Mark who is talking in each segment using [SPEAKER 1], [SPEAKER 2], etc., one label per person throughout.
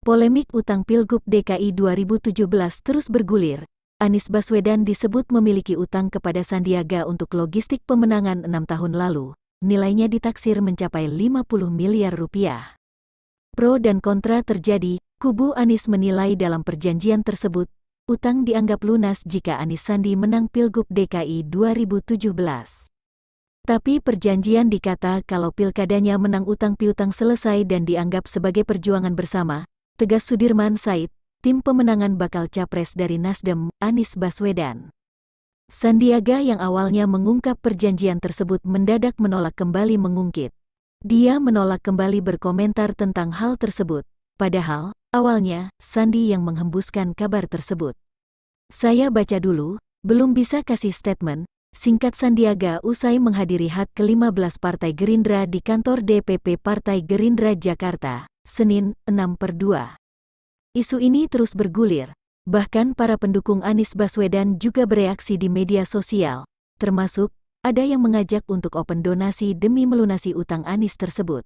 [SPEAKER 1] Polemik utang Pilgub DKI 2017 terus bergulir. Anies Baswedan disebut memiliki utang kepada Sandiaga untuk logistik pemenangan enam tahun lalu. Nilainya ditaksir mencapai 50 miliar rupiah. Pro dan kontra terjadi, kubu Anies menilai dalam perjanjian tersebut, utang dianggap lunas jika Anies Sandi menang Pilgub DKI 2017. Tapi perjanjian dikata kalau pilkadanya menang utang piutang selesai dan dianggap sebagai perjuangan bersama, Tegas Sudirman Said, tim pemenangan bakal capres dari Nasdem, Anies Baswedan. Sandiaga yang awalnya mengungkap perjanjian tersebut mendadak menolak kembali mengungkit. Dia menolak kembali berkomentar tentang hal tersebut, padahal, awalnya, Sandi yang menghembuskan kabar tersebut. Saya baca dulu, belum bisa kasih statement, singkat Sandiaga usai menghadiri hak ke-15 Partai Gerindra di kantor DPP Partai Gerindra Jakarta, Senin, 6 per 2. Isu ini terus bergulir, bahkan para pendukung Anies Baswedan juga bereaksi di media sosial, termasuk ada yang mengajak untuk open donasi demi melunasi utang Anies tersebut.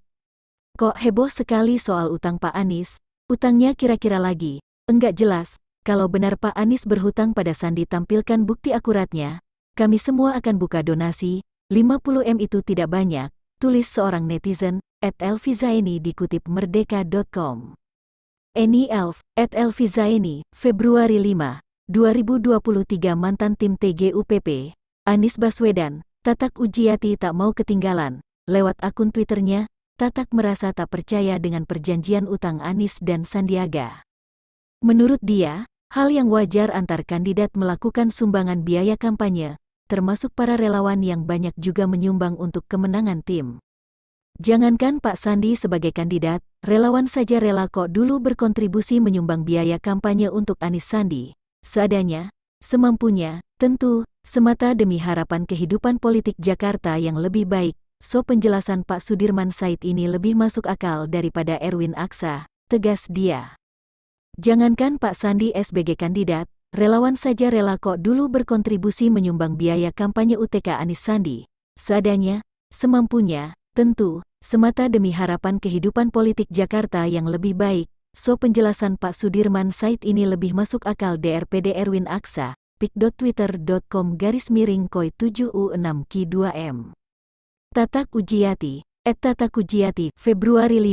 [SPEAKER 1] Kok heboh sekali soal utang Pak Anies, utangnya kira-kira lagi, enggak jelas, kalau benar Pak Anies berhutang pada Sandi tampilkan bukti akuratnya, kami semua akan buka donasi, 50M itu tidak banyak, tulis seorang netizen, at Elvizaini dikutip merdeka.com. Eni Elf, et Elvi Zaini, Februari 5, 2023 mantan tim TGUPP, Anis Baswedan, Tatak Ujiati tak mau ketinggalan, lewat akun Twitternya, Tatak merasa tak percaya dengan perjanjian utang Anis dan Sandiaga. Menurut dia, hal yang wajar antar kandidat melakukan sumbangan biaya kampanye, termasuk para relawan yang banyak juga menyumbang untuk kemenangan tim. Jangankan Pak Sandi sebagai kandidat, Relawan saja rela kok dulu berkontribusi menyumbang biaya kampanye untuk Anis Sandi, seadanya, semampunya, tentu, semata demi harapan kehidupan politik Jakarta yang lebih baik. So penjelasan Pak Sudirman Said ini lebih masuk akal daripada Erwin Aksa, tegas dia. Jangankan Pak Sandi SBG kandidat, relawan saja rela kok dulu berkontribusi menyumbang biaya kampanye UTK Anis Sandi, seadanya, semampunya, tentu, semata demi harapan kehidupan politik Jakarta yang lebih baik. So penjelasan Pak Sudirman Said ini lebih masuk akal DRPD Erwin Aksa, pic.twitter.com garis miring koi 7u6ki2m. Tatak Ujiyati, et Tatak Ujiyati, Februari 5,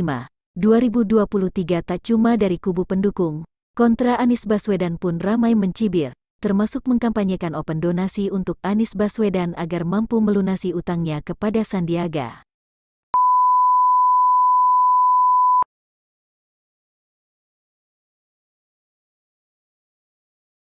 [SPEAKER 1] 2023 tak cuma dari kubu pendukung, kontra Anies Baswedan pun ramai mencibir, termasuk mengkampanyekan open donasi untuk Anies Baswedan agar mampu melunasi utangnya kepada Sandiaga.